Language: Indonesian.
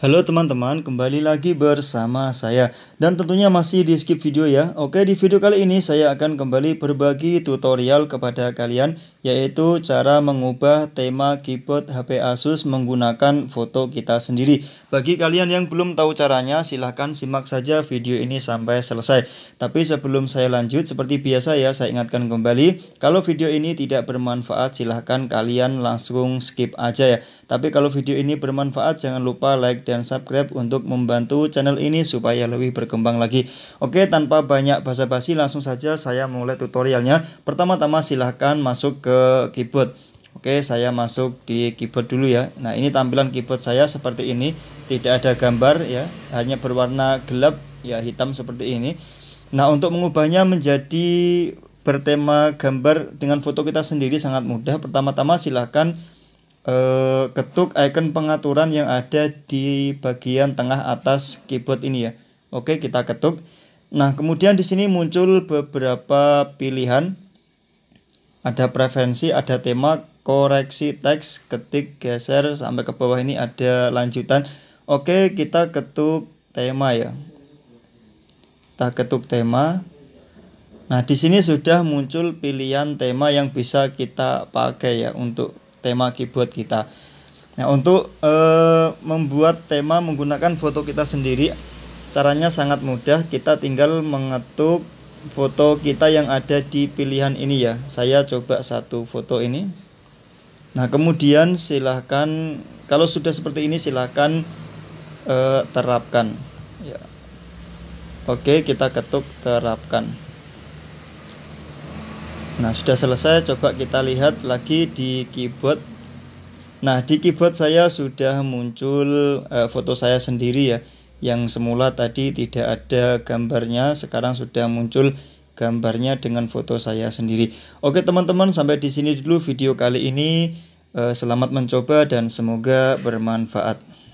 Halo teman-teman, kembali lagi bersama saya dan tentunya masih di skip video ya. Oke, di video kali ini saya akan kembali berbagi tutorial kepada kalian yaitu cara mengubah tema keyboard HP Asus menggunakan foto kita sendiri. Bagi kalian yang belum tahu caranya, silahkan simak saja video ini sampai selesai. Tapi sebelum saya lanjut, seperti biasa ya, saya ingatkan kembali, kalau video ini tidak bermanfaat, silahkan kalian langsung skip aja ya. Tapi kalau video ini bermanfaat, jangan lupa like dan subscribe untuk membantu channel ini supaya lebih berkembang lagi. Oke, tanpa banyak basa-basi langsung saja saya mulai tutorialnya. Pertama-tama silahkan masuk ke keyboard. Oke, saya masuk di keyboard dulu ya. Nah, ini tampilan keyboard saya seperti ini, tidak ada gambar ya, hanya berwarna gelap ya hitam seperti ini. Nah, untuk mengubahnya menjadi bertema gambar dengan foto kita sendiri sangat mudah. Pertama-tama silahkan eh, ketuk icon pengaturan yang ada di bagian tengah atas keyboard ini ya. Oke, kita ketuk. Nah, kemudian di sini muncul beberapa pilihan. Ada preferensi, ada tema, koreksi teks, ketik, geser sampai ke bawah ini ada lanjutan. Oke, kita ketuk tema ya. Kita ketuk tema. Nah, di sini sudah muncul pilihan tema yang bisa kita pakai ya untuk tema keyboard kita. Nah, untuk e, membuat tema menggunakan foto kita sendiri, caranya sangat mudah. Kita tinggal mengetuk foto kita yang ada di pilihan ini ya. Saya coba satu foto ini. Nah, kemudian silahkan kalau sudah seperti ini silahkan e, terapkan. Ya. Oke, kita ketuk terapkan. Nah, sudah selesai coba kita lihat lagi di keyboard. Nah, di keyboard saya sudah muncul uh, foto saya sendiri ya. Yang semula tadi tidak ada gambarnya, sekarang sudah muncul gambarnya dengan foto saya sendiri. Oke, teman-teman, sampai di sini dulu video kali ini. Uh, selamat mencoba dan semoga bermanfaat.